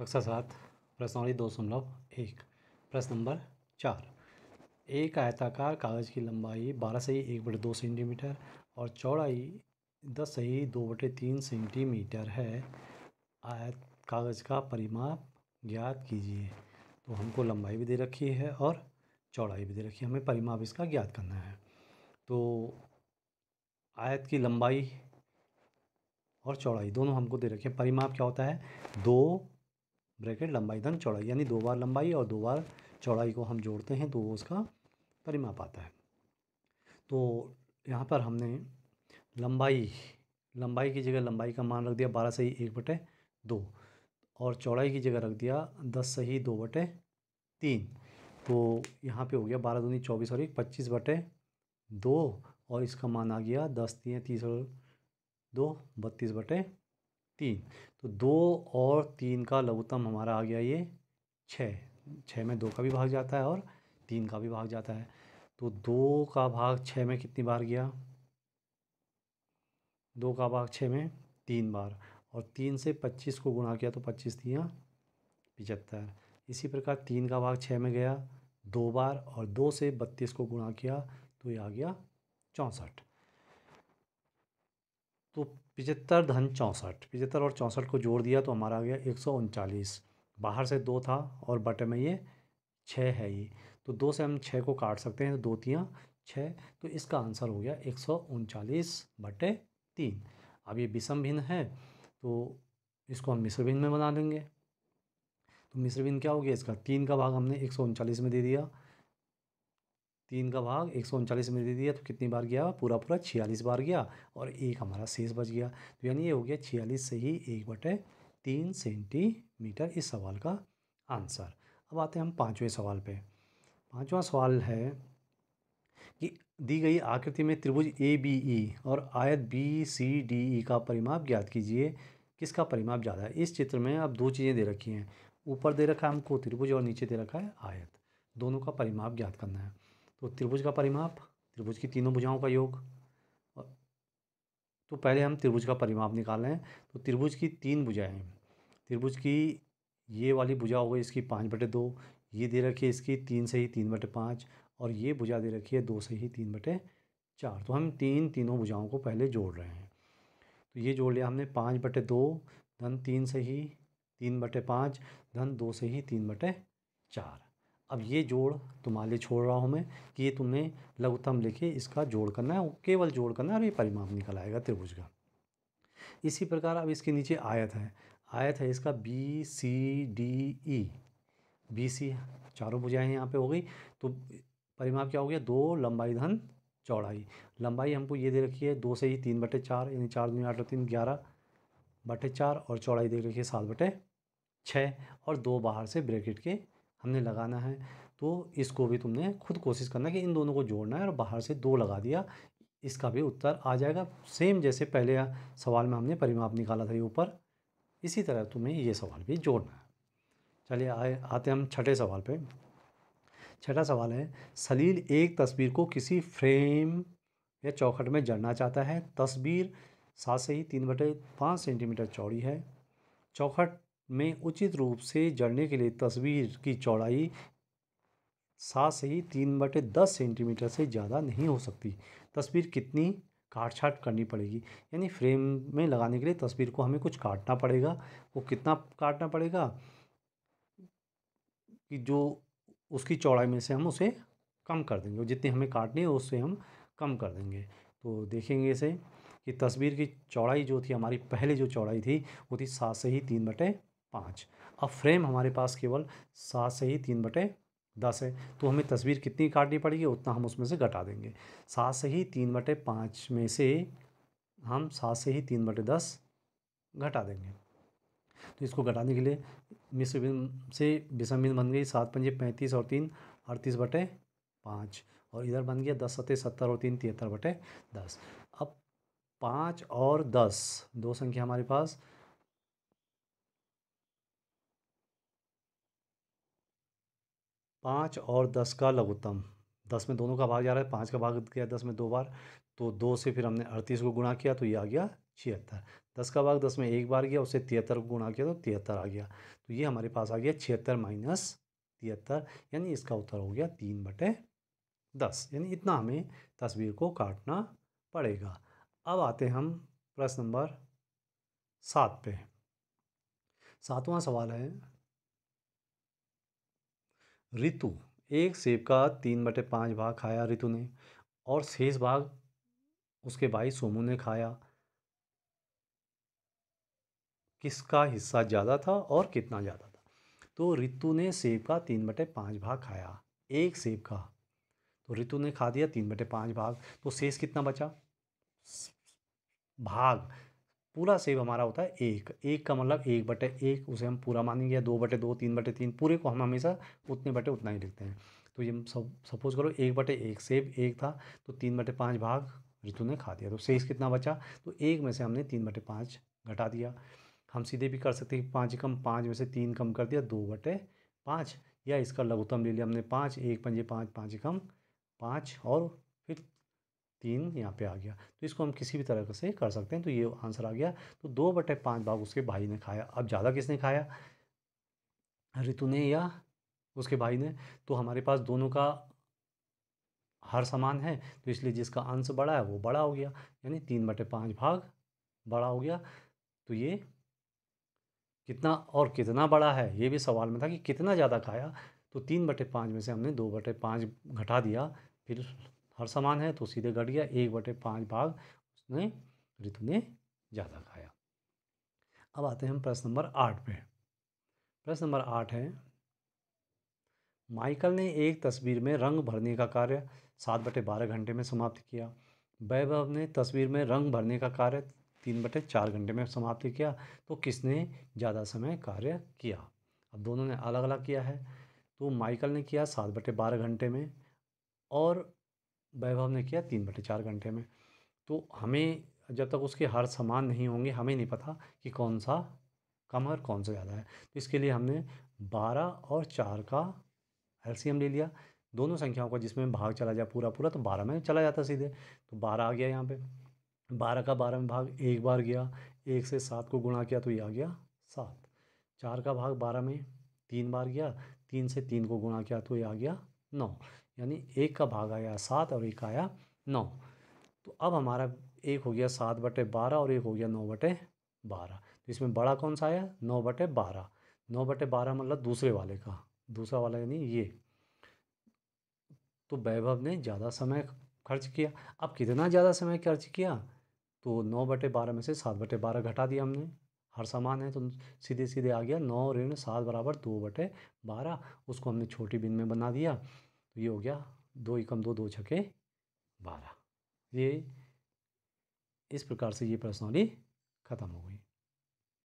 कक्षा सात प्रश्नावली दो दशमलव एक प्रश्न नंबर चार एक आयताकार कागज़ की लंबाई बारह सही एक बटे दो सेंटीमीटर और चौड़ाई दस सही दो बटे तीन सेंटीमीटर है आयत कागज़ का परिमाप ज्ञात कीजिए तो हमको लंबाई भी दे रखी है और चौड़ाई भी दे रखी है हमें परिमाप इसका ज्ञात करना है तो आयत की लंबाई और चौड़ाई दोनों हमको दे रखे हैं परिमाप क्या होता है दो ब्रैकेट लंबाई धन चौड़ाई यानी दो बार लंबाई और दो बार चौड़ाई को हम जोड़ते हैं तो वो उसका परिमाप आता है तो यहाँ पर हमने लंबाई लंबाई की जगह लंबाई का मान रख दिया बारह सही एक बटे दो और चौड़ाई की जगह रख दिया दस सही दो बटे तीन तो यहाँ पे हो गया बारह दूनी चौबीस और एक पच्चीस बटे दो और इसका मान आ गया दस तीन तीस और दो बत्तीस बटे तीन तो दो और तीन का लघुत्तम हमारा आ गया ये छः छः में दो का भी भाग जाता है और तीन का भी भाग जाता है तो दो का भाग छः में कितनी बार गया दो का भाग छः में तीन बार और तीन से पच्चीस को गुणा किया तो पच्चीस दिया पिचहत्तर इसी प्रकार तीन का भाग छः में गया दो बार और दो से बत्तीस को गुणा किया तो ये आ गया चौंसठ तो पिचहत्तर धन चौंसठ पिचहत्तर और चौंसठ को जोड़ दिया तो हमारा आ गया एक सौ उनचालीस बाहर से दो था और बटे में ये छः है ये तो दो से हम छः को काट सकते हैं तो दो तियाँ छः तो इसका आंसर हो गया एक सौ उनचालीस बटे तीन अब ये विषम भिन्न है तो इसको हम मिश्र भिन्न में बना देंगे तो मिश्र भिन्न क्या हो गया इसका तीन का भाग हमने एक सौ उनचालीस में दे दिया तीन का भाग एक सौ उनचालीस में दे दिया तो कितनी बार गया पूरा पूरा छियालीस बार गया और एक हमारा शेष बच गया तो यानी ये हो गया छियालीस से ही एक बटे तीन सेंटीमीटर इस सवाल का आंसर अब आते हैं हम पाँचवें सवाल पे पाँचवा सवाल है कि दी गई आकृति में त्रिभुज ए बी ई और आयत बी सी डी ई का परिमाप ज्ञात कीजिए किसका परिमाप ज़्यादा है इस चित्र में अब दो चीज़ें दे रखी हैं ऊपर दे रखा है हमको त्रिभुज और नीचे दे रखा है आयत दोनों का परिमाप ज्ञात करना है तो त्रिभुज का परिमाप त्रिभुज की तीनों भुजाओं का योग तो पहले हम त्रिभुज का परिमाप निकाल रहे हैं तो त्रिभुज की तीन भुजाएं हैं त्रिभुज की ये वाली भुजा हो गई इसकी पाँच बटे दो ये दे रखी है इसकी तीन से ही तीन बटे पाँच और ये भुजा दे रखी है दो से ही तीन बटे चार तो हम तीन तीनों भुजाओं को पहले जोड़ रहे हैं तो ये जोड़ लिया हमने पाँच बटे दो धन तीन से ही तीन बटे पाँच धन दो से ही तीन बटे चार अब ये जोड़ तुम्हारे लिए छोड़ रहा हूँ मैं कि ये तुम्हें लघुतम लेके इसका जोड़ करना है केवल जोड़ करना है और ये परिमाप निकल आएगा त्रिभुज का इसी प्रकार अब इसके नीचे आयत है आयत है इसका B C D E B C चारों भुजाएँ यहाँ पे हो गई तो परिमाप क्या हो गया दो लंबाई धन चौड़ाई लंबाई हमको ये दे रखी है दो से ही तीन बटे चार यानी चार दिन आठ तीन ग्यारह बटे चार और चौड़ाई दे रखी है सात बटे छः और दो बाहर से ब्रैकेट के हमने लगाना है तो इसको भी तुमने खुद कोशिश करना कि इन दोनों को जोड़ना है और बाहर से दो लगा दिया इसका भी उत्तर आ जाएगा सेम जैसे पहले सवाल में हमने परिमाप निकाला था ये ऊपर इसी तरह तुम्हें ये सवाल भी जोड़ना है चलिए आए आते हम छठे सवाल पे छठा सवाल है सलील एक तस्वीर को किसी फ्रेम या चौखट में जड़ना चाहता है तस्वीर सात से ही तीन बटे पाँच सेंटीमीटर चौड़ी है चौखट में उचित रूप से जड़ने के लिए तस्वीर की चौड़ाई सात से ही तीन बटे दस सेंटीमीटर से ज़्यादा नहीं हो सकती तस्वीर कितनी काट छाट करनी पड़ेगी यानी फ्रेम में लगाने के लिए तस्वीर को हमें कुछ काटना पड़ेगा वो कितना काटना पड़ेगा कि जो उसकी चौड़ाई में से हम उसे कम कर देंगे जितनी हमें काटनी है उससे हम कम कर देंगे तो देखेंगे इसे कि तस्वीर की चौड़ाई जो थी हमारी पहले जो चौड़ाई थी वो थी सात से ही तीन बटे पाँच अब फ्रेम हमारे पास केवल सात से ही तीन बटे दस है तो हमें तस्वीर कितनी काटनी पड़ेगी उतना हम उसमें से घटा देंगे सात से ही तीन बटे पाँच में से हम सात से ही तीन बटे दस घटा देंगे तो इसको घटाने के लिए मिस से विषमबिंद बन गई सात पंजे पैंतीस और तीन अड़तीस बटे पाँच और इधर बन गया दस सत्तर सत्तर और तीन तिहत्तर बटे दस अब पाँच और दस दो संख्या हमारे पास पाँच और दस का लघुत्तम दस में दोनों का भाग जा रहा है पाँच का भाग गया दस में दो बार तो दो से फिर हमने अड़तीस को गुणा किया तो ये आ गया छिहत्तर दस का भाग दस में एक बार गया उससे तिहत्तर को गुणा किया तो तिहत्तर आ गया तो ये हमारे पास आ गया छिहत्तर माइनस तिहत्तर यानी इसका उत्तर हो गया तीन बटे दस यानी इतना हमें तस्वीर को काटना पड़ेगा अब आते हम प्रश्न नंबर सात पे सातवां सवाल है ऋतु एक सेब का तीन बटे पाँच भाग खाया ऋतु ने और शेष भाग उसके भाई सोमू ने खाया किसका हिस्सा ज़्यादा था और कितना ज़्यादा था तो ऋतु ने सेब का तीन बटे पाँच भाग खाया एक सेब का तो ऋतु ने खा दिया तीन बटे पाँच भाग तो शेष कितना बचा भाग पूरा सेब हमारा होता है एक एक का मतलब एक बटे एक उसे हम पूरा मानेंगे या दो बटे दो तीन बटे तीन पूरे को हम हमेशा उतने बटे उतना ही लिखते हैं तो ये सब सपोज करो एक बटे एक सेब एक था तो तीन बटे पाँच भाग ऋतु ने खा दिया तो शेष कितना बचा तो एक में से हमने तीन बटे पाँच घटा दिया हम सीधे भी कर सकते हैं पाँच कम पाँच में से तीन कम कर दिया दो बटे पाँच या इसका लघुत्तम ले लिया हमने पाँच एक पंजे पाँच पाँच कम पाँच और तीन यहाँ पे आ गया तो इसको हम किसी भी तरह से कर सकते हैं तो ये आंसर आ गया तो दो बटे पाँच भाग उसके भाई ने खाया अब ज़्यादा किसने खाया रितु ने या उसके भाई ने तो हमारे पास दोनों का हर समान है तो इसलिए जिसका अंश बड़ा है वो बड़ा हो गया यानी तीन बटे पाँच भाग बड़ा हो गया तो ये कितना और कितना बड़ा है ये भी सवाल में था कि कितना ज़्यादा खाया तो तीन बटे पाँच में से हमने दो बटे पाँच घटा दिया फिर हर समान है तो सीधे घट गया एक बटे पाँच भाग उसने ऋतु ने ज़्यादा खाया अब आते हैं हम प्रश्न नंबर आठ पे प्रश्न नंबर आठ है माइकल ने एक तस्वीर में रंग भरने का कार्य सात बटे बारह घंटे में समाप्त किया वैभव ने तस्वीर में रंग भरने का कार्य तीन बटे चार घंटे में समाप्त किया तो किसने ज़्यादा समय कार्य किया अब दोनों ने अलग अलग किया है तो माइकल ने किया सात बटे बारह घंटे में और वैभव ने किया तीन बटे चार घंटे में तो हमें जब तक उसके हर समान नहीं होंगे हमें नहीं पता कि कौन सा कम है और कौन सा ज़्यादा है तो इसके लिए हमने बारह और चार का एल ले लिया दोनों संख्याओं का जिसमें भाग चला जाए पूरा पूरा तो बारह में चला जाता सीधे तो बारह आ गया यहाँ पर बारह का बारह में भाग एक बार गया एक से सात को गुणा किया तो ये आ गया सात चार का भाग बारह में तीन बार गया तीन से तीन को गुणा किया तो ये आ गया नौ यानी एक का भाग आया सात और एक आया नौ तो अब हमारा एक हो गया सात बटे बारह और एक हो गया नौ बटे बारह तो इसमें बड़ा कौन सा आया नौ बटे बारह नौ बटे बारह मतलब दूसरे वाले का दूसरा वाला यानी ये तो वैभव ने ज़्यादा समय खर्च किया अब कितना ज़्यादा समय खर्च किया तो नौ बटे बारह में से सात बटे बारह घटा दिया हमने हर सामान है तो सीधे सीधे आ गया नौ ऋण सात बराबर दो बटे बारह उसको हमने छोटी बिन में बना दिया ये हो गया दो एकम दो दो छके बारह ये इस प्रकार से ये प्रश्नावली ख़त्म हो गई